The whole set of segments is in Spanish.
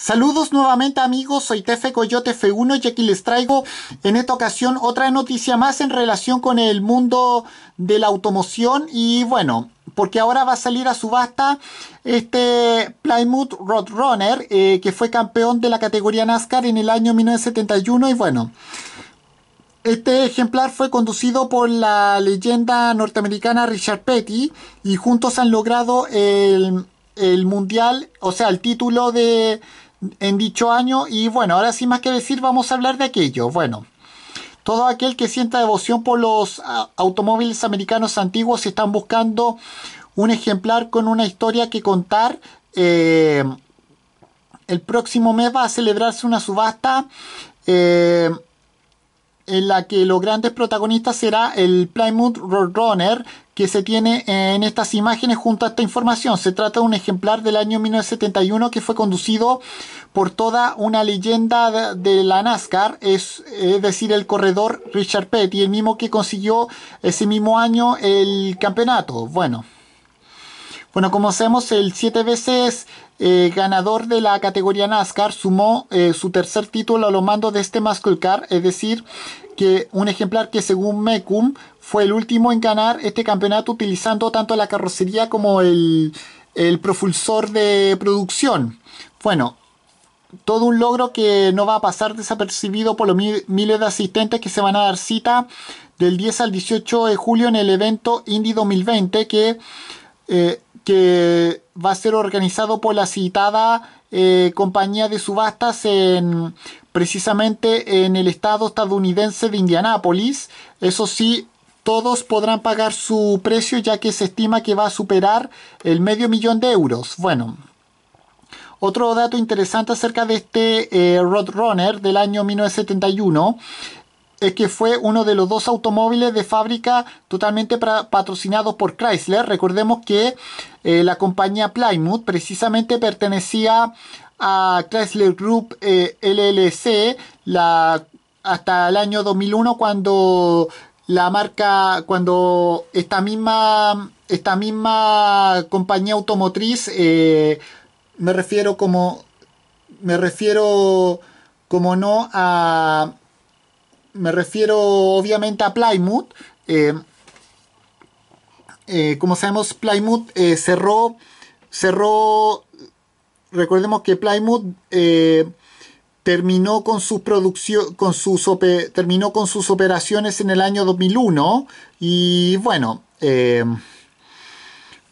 Saludos nuevamente amigos, soy Tefe Coyote F1 y aquí les traigo en esta ocasión otra noticia más en relación con el mundo de la automoción y bueno, porque ahora va a salir a subasta este Plymouth Roadrunner eh, que fue campeón de la categoría NASCAR en el año 1971 y bueno. Este ejemplar fue conducido por la leyenda norteamericana Richard Petty y juntos han logrado el mundial, o sea, el título de, en dicho año. Y bueno, ahora sin más que decir, vamos a hablar de aquello. Bueno, todo aquel que sienta devoción por los ah, automóviles americanos antiguos están buscando un ejemplar con una historia que contar. Eh, el próximo mes va a celebrarse una subasta eh, en la que los grandes protagonistas será el Plymouth Roadrunner que se tiene en estas imágenes junto a esta información. Se trata de un ejemplar del año 1971 que fue conducido por toda una leyenda de, la NASCAR, es, es decir, el corredor Richard Petty, el mismo que consiguió ese mismo año el campeonato. Bueno. Bueno, como sabemos, el siete veces eh, ganador de la categoría NASCAR sumó eh, su tercer título a lo mandos de este Muscle es decir, que un ejemplar que según Mecum fue el último en ganar este campeonato utilizando tanto la carrocería como el, el propulsor de producción. Bueno, todo un logro que no va a pasar desapercibido por los miles de asistentes que se van a dar cita del 10 al 18 de julio en el evento Indy 2020 que eh, que va a ser organizado por la citada eh, compañía de subastas en, precisamente en el estado estadounidense de Indianápolis. Eso sí, todos podrán pagar su precio ya que se estima que va a superar el medio millón de euros. Bueno, otro dato interesante acerca de este eh, Roadrunner del año 1971 es que fue uno de los dos automóviles de fábrica totalmente patrocinados por Chrysler. Recordemos que eh, la compañía Plymouth precisamente pertenecía a Chrysler Group eh, LLC la, hasta el año 2001 cuando la marca, cuando esta misma, esta misma compañía automotriz, eh, me refiero como, me refiero como no a me refiero obviamente a Plymouth. Eh, eh, como sabemos, Plymouth eh, cerró, cerró, recordemos que Plymouth terminó con sus con terminó con sus operaciones en el año 2001 y bueno.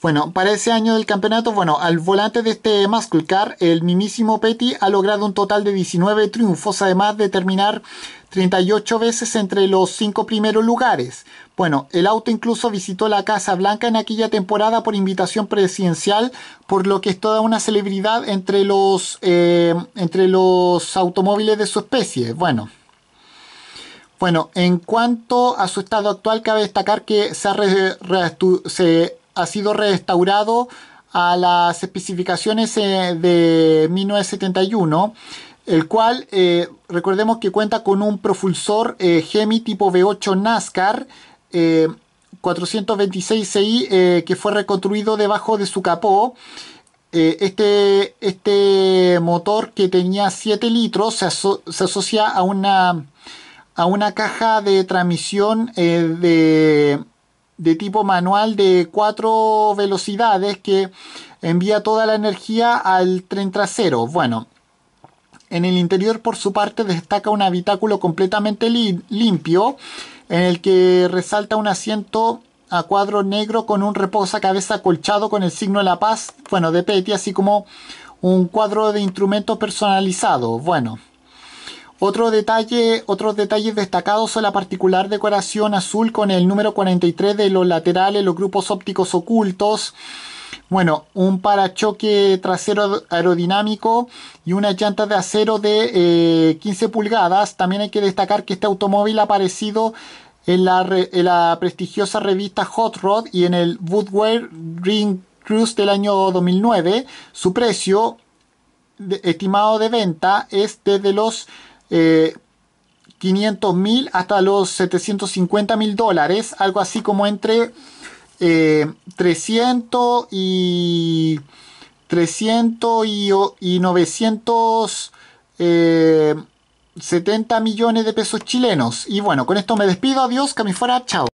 Bueno, para ese año del campeonato, bueno, al volante de este Muscle el mismísimo Petty ha logrado un total de 19 triunfos, además de terminar 38 veces entre los 5 primeros lugares. Bueno, el auto incluso visitó la Casa Blanca en aquella temporada por invitación presidencial, por lo que es toda una celebridad entre los, eh, entre los automóviles de su especie. Bueno. Bueno, en cuanto a su estado actual, cabe destacar que se ha, se ha sido restaurado a las especificaciones eh, de 1971, el cual eh, recordemos que cuenta con un propulsor eh, Gemi tipo V8 NASCAR 426CI que fue reconstruido debajo de su capó. Este, este, motor que tenía 7 litros se, se asocia a una, a una caja de transmisión de de tipo manual de cuatro velocidades que envía toda la energía al tren trasero. Bueno, en el interior por su parte destaca un habitáculo completamente limpio en el que resalta un asiento a cuadro negro con un reposacabezas colchado con el signo de la paz, bueno, de Petty, así como un cuadro de instrumentos personalizado. Bueno, otro detalle, otros detalles destacados son la particular decoración azul con el número 43 de los laterales, los grupos ópticos ocultos. Bueno, un parachoque trasero aerodinámico y una llanta de acero de 15 eh, pulgadas. También hay que destacar que este automóvil ha aparecido en la, prestigiosa revista Hot Rod y en el Woodward Ring Cruise del año 2009. Su precio estimado de venta es desde los eh, 500 mil hasta los 750 mil dólares, algo así como entre 300 eh, y 300 y, 970 eh, millones de pesos chilenos. Y bueno, con esto me despido, adiós, que me fuera, chao.